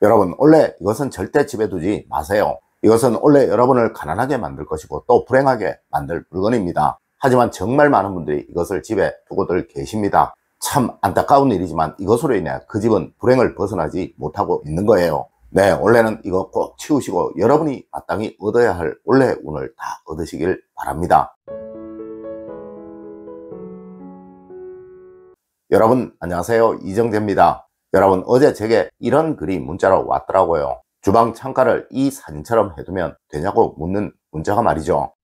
여러분 원래 이것은 절대 집에 두지 마세요. 이것은 원래 여러분을 가난하게 만들 것이고 또 불행하게 만들 물건입니다. 하지만 정말 많은 분들이 이것을 집에 두고들 계십니다. 참 안타까운 일이지만 이것으로 인해 그 집은 불행을 벗어나지 못하고 있는 거예요. 네, 원래는 이거 꼭 치우시고 여러분이 마땅히 얻어야 할 원래 운을 다 얻으시길 바랍니다. 여러분 안녕하세요 이정재입니다. 여러분 어제 제게 이런 글이 문자로 왔더라고요. 주방 창가를 이사진처럼 해두면 되냐고 묻는 문자가 말이죠.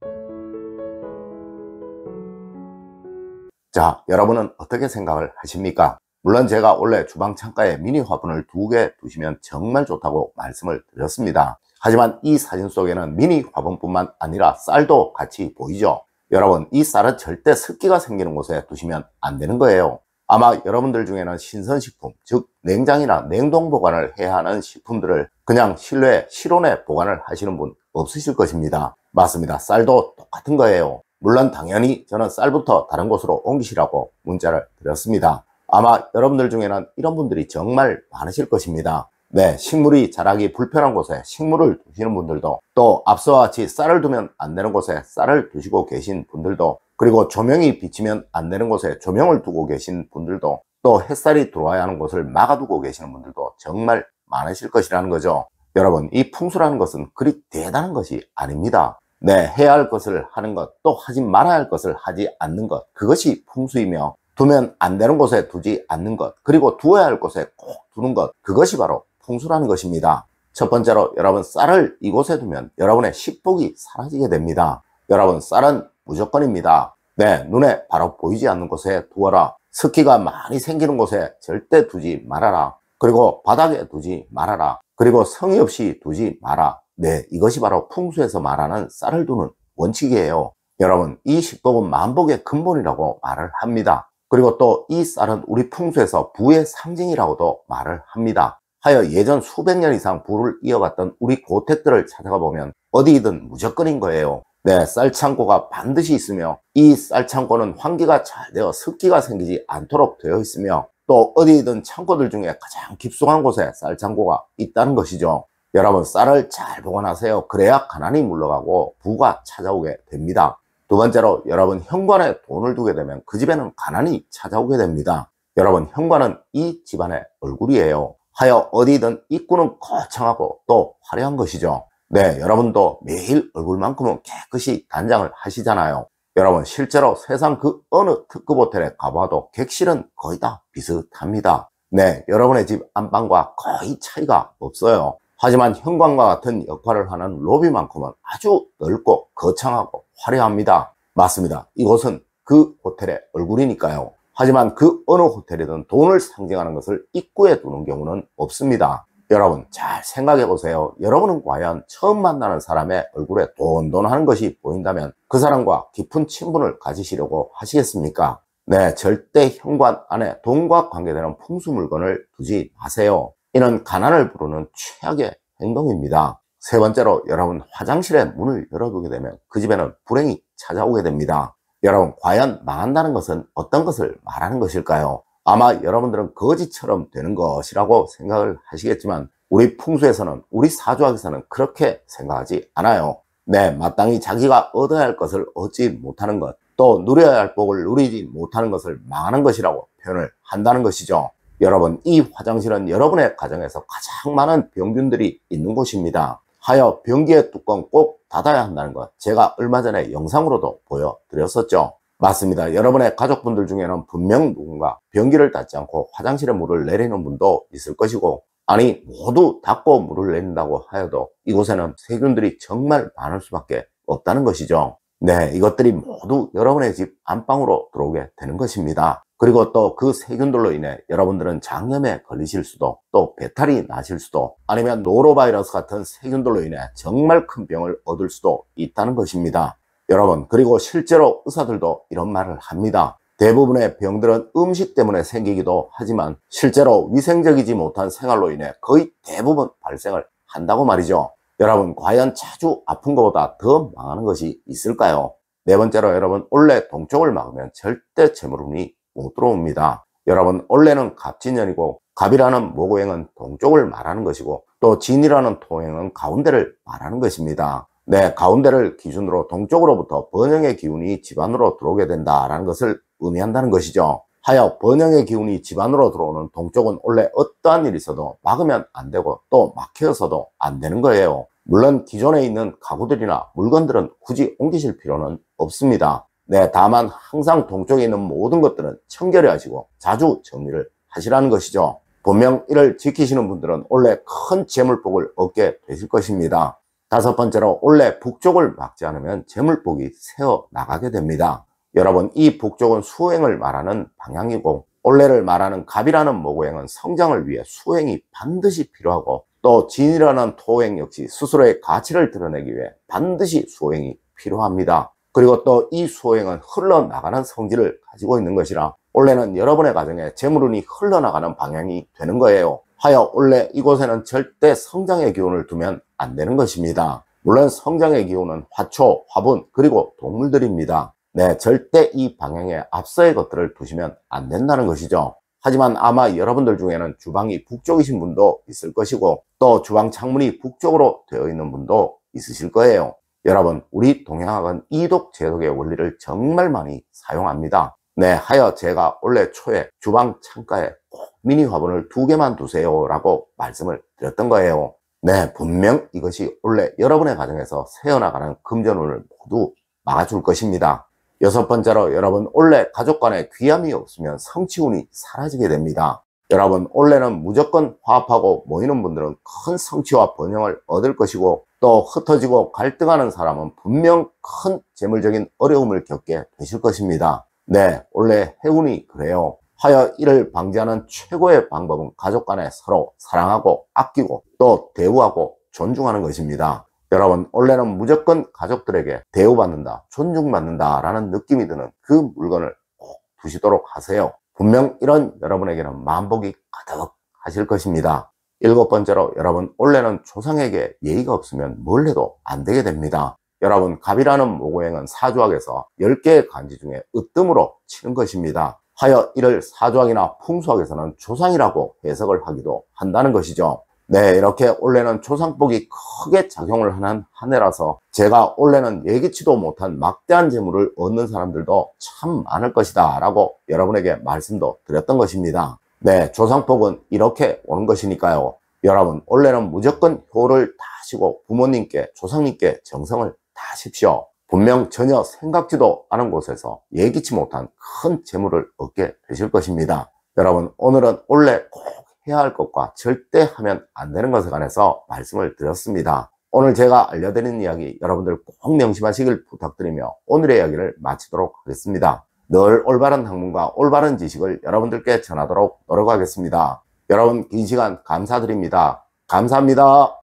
자, 여러분은 어떻게 생각을 하십니까? 물론 제가 원래 주방 창가에 미니 화분을 두 개 두시면 정말 좋다고 말씀을 드렸습니다. 하지만 이 사진 속에는 미니 화분뿐만 아니라 쌀도 같이 보이죠. 여러분, 이 쌀은 절대 습기가 생기는 곳에 두시면 안 되는 거예요. 아마 여러분들 중에는 신선식품, 즉 냉장이나 냉동 보관을 해야 하는 식품들을 그냥 실내, 실온에 보관을 하시는 분 없으실 것입니다. 맞습니다. 쌀도 똑같은 거예요. 물론 당연히 저는 쌀부터 다른 곳으로 옮기시라고 문자를 드렸습니다. 아마 여러분들 중에는 이런 분들이 정말 많으실 것입니다. 네, 식물이 자라기 불편한 곳에 식물을 두시는 분들도 또 앞서와 같이 쌀을 두면 안 되는 곳에 쌀을 두시고 계신 분들도 그리고 조명이 비치면 안 되는 곳에 조명을 두고 계신 분들도 또 햇살이 들어와야 하는 곳을 막아두고 계시는 분들도 정말 많으실 것이라는 거죠. 여러분 이 풍수라는 것은 그리 대단한 것이 아닙니다. 네, 해야 할 것을 하는 것, 또 하지 말아야 할 것을 하지 않는 것, 그것이 풍수이며 두면 안 되는 곳에 두지 않는 것, 그리고 두어야 할 곳에 꼭 두는 것, 그것이 바로 풍수라는 것입니다. 첫 번째로 여러분 쌀을 이곳에 두면 여러분의 식복이 사라지게 됩니다. 여러분 쌀은 무조건입니다. 네, 눈에 바로 보이지 않는 곳에 두어라. 습기가 많이 생기는 곳에 절대 두지 말아라. 그리고 바닥에 두지 말아라. 그리고 성의 없이 두지 마라. 네, 이것이 바로 풍수에서 말하는 쌀을 두는 원칙이에요. 여러분, 이 식법은 만복의 근본이라고 말을 합니다. 그리고 또 이 쌀은 우리 풍수에서 부의 상징이라고도 말을 합니다. 하여 예전 수백 년 이상 부를 이어갔던 우리 고택들을 찾아가 보면 어디이든 무조건인 거예요. 네, 쌀창고가 반드시 있으며 이 쌀창고는 환기가 잘 되어 습기가 생기지 않도록 되어 있으며 또 어디든 창고들 중에 가장 깊숙한 곳에 쌀창고가 있다는 것이죠. 여러분 쌀을 잘 보관하세요. 그래야 가난이 물러가고 부가 찾아오게 됩니다. 두 번째로 여러분 현관에 돈을 두게 되면 그 집에는 가난이 찾아오게 됩니다. 여러분 현관은 이 집안의 얼굴이에요. 하여 어디든 입구는 거창하고 또 화려한 것이죠. 네, 여러분도 매일 얼굴만큼은 깨끗이 단장을 하시잖아요. 여러분 실제로 세상 그 어느 특급 호텔에 가봐도 객실은 거의 다 비슷합니다. 네, 여러분의 집 안방과 거의 차이가 없어요. 하지만 현관과 같은 역할을 하는 로비만큼은 아주 넓고 거창하고 화려합니다. 맞습니다. 이곳은 그 호텔의 얼굴이니까요. 하지만 그 어느 호텔이든 돈을 상징하는 것을 입구에 두는 경우는 없습니다. 여러분 잘 생각해 보세요. 여러분은 과연 처음 만나는 사람의 얼굴에 돈돈하는 것이 보인다면 그 사람과 깊은 친분을 가지시려고 하시겠습니까? 네, 절대 현관 안에 돈과 관계되는 풍수 물건을 두지 마세요. 이는 가난을 부르는 최악의 행동입니다. 세 번째로 여러분 화장실에 문을 열어두게 되면 그 집에는 불행이 찾아오게 됩니다. 여러분 과연 망한다는 것은 어떤 것을 말하는 것일까요? 아마 여러분들은 거지처럼 되는 것이라고 생각을 하시겠지만 우리 풍수에서는 우리 사주학에서는 그렇게 생각하지 않아요. 네, 마땅히 자기가 얻어야 할 것을 얻지 못하는 것, 또 누려야 할 복을 누리지 못하는 것을 망하는 것이라고 표현을 한다는 것이죠. 여러분, 이 화장실은 여러분의 가정에서 가장 많은 병균들이 있는 곳입니다. 하여 병기의 뚜껑 꼭 닫아야 한다는 것 제가 얼마 전에 영상으로도 보여드렸었죠. 맞습니다. 여러분의 가족분들 중에는 분명 누군가 변기를 닫지 않고 화장실에 물을 내리는 분도 있을 것이고 아니 모두 닫고 물을 내린다고 하여도 이곳에는 세균들이 정말 많을 수밖에 없다는 것이죠. 네, 이것들이 모두 여러분의 집 안방으로 들어오게 되는 것입니다. 그리고 또 그 세균들로 인해 여러분들은 장염에 걸리실 수도 또 배탈이 나실 수도 아니면 노로바이러스 같은 세균들로 인해 정말 큰 병을 얻을 수도 있다는 것입니다. 여러분 그리고 실제로 의사들도 이런 말을 합니다. 대부분의 병들은 음식 때문에 생기기도 하지만 실제로 위생적이지 못한 생활로 인해 거의 대부분 발생을 한다고 말이죠. 여러분 과연 자주 아픈 것보다 더 망하는 것이 있을까요? 네 번째로 여러분 원래 동쪽을 막으면 절대 재물운이 못 들어옵니다. 여러분 원래는 갑진년이고 갑이라는 모고행은 동쪽을 말하는 것이고 또 진이라는 토행은 가운데를 말하는 것입니다. 네, 가운데를 기준으로 동쪽으로부터 번영의 기운이 집안으로 들어오게 된다라는 것을 의미한다는 것이죠. 하여 번영의 기운이 집안으로 들어오는 동쪽은 원래 어떠한 일이 있어도 막으면 안 되고 또 막혀서도 안 되는 거예요. 물론 기존에 있는 가구들이나 물건들은 굳이 옮기실 필요는 없습니다. 네, 다만 항상 동쪽에 있는 모든 것들은 청결해 하시고 자주 정리를 하시라는 것이죠. 분명 이를 지키시는 분들은 원래 큰 재물복을 얻게 되실 것입니다. 다섯 번째로 원래 북쪽을 막지 않으면 재물복이 새어 나가게 됩니다. 여러분 이 북쪽은 수행을 말하는 방향이고 원래를 말하는 갑이라는 모고행은 성장을 위해 수행이 반드시 필요하고 또 진이라는 토행 역시 스스로의 가치를 드러내기 위해 반드시 수행이 필요합니다. 그리고 또 이 수행은 흘러나가는 성질을 가지고 있는 것이라 원래는 여러분의 가정에 재물운이 흘러나가는 방향이 되는 거예요. 하여 원래 이곳에는 절대 성장의 기운을 두면 안 되는 것입니다. 물론 성장의 기운은 화초, 화분, 그리고 동물들입니다. 네, 절대 이 방향에 앞서의 것들을 두시면 안 된다는 것이죠. 하지만 아마 여러분들 중에는 주방이 북쪽이신 분도 있을 것이고 또 주방 창문이 북쪽으로 되어 있는 분도 있으실 거예요. 여러분 우리 동양학은 이독 제독의 원리를 정말 많이 사용합니다. 네 하여 제가 원래 초에 주방 창가에 꼭 미니 화분을 두 개만 두세요 라고 말씀을 드렸던 거예요. 네, 분명 이것이 원래 여러분의 가정에서 새어나가는 금전운을 모두 막아줄 것입니다. 여섯 번째로 여러분 원래 가족 간에 귀함이 없으면 성취운이 사라지게 됩니다. 여러분 원래는 무조건 화합하고 모이는 분들은 큰 성취와 번영을 얻을 것이고 또 흩어지고 갈등하는 사람은 분명 큰 재물적인 어려움을 겪게 되실 것입니다. 네, 원래 해운이 그래요. 하여 이를 방지하는 최고의 방법은 가족 간에 서로 사랑하고 아끼고 또 대우하고 존중하는 것입니다. 여러분 원래는 무조건 가족들에게 대우받는다, 존중받는다 라는 느낌이 드는 그 물건을 꼭 두시도록 하세요. 분명 이런 여러분에게는 만복이 가득 하실 것입니다. 일곱 번째로 여러분 원래는 조상에게 예의가 없으면 뭘 해도 안 되게 됩니다. 여러분 갑이라는 모고행은 사조학에서 10개의 간지 중에 으뜸으로 치는 것입니다. 하여 이를 사조학이나 풍수학에서는 조상이라고 해석을 하기도 한다는 것이죠. 네, 이렇게 올해는 조상복이 크게 작용을 하는 한 해라서 제가 올해는 예기치도 못한 막대한 재물을 얻는 사람들도 참 많을 것이다 라고 여러분에게 말씀도 드렸던 것입니다. 네, 조상복은 이렇게 오는 것이니까요. 여러분, 올해는 무조건 효를 다시고 부모님께, 조상님께 정성을 다십시오 분명 전혀 생각지도 않은 곳에서 예기치 못한 큰 재물을 얻게 되실 것입니다. 여러분 오늘은 원래 꼭 해야 할 것과 절대 하면 안 되는 것에 관해서 말씀을 드렸습니다. 오늘 제가 알려드리는 이야기 여러분들 꼭 명심하시길 부탁드리며 오늘의 이야기를 마치도록 하겠습니다. 늘 올바른 학문과 올바른 지식을 여러분들께 전하도록 노력하겠습니다. 여러분 긴 시간 감사드립니다. 감사합니다.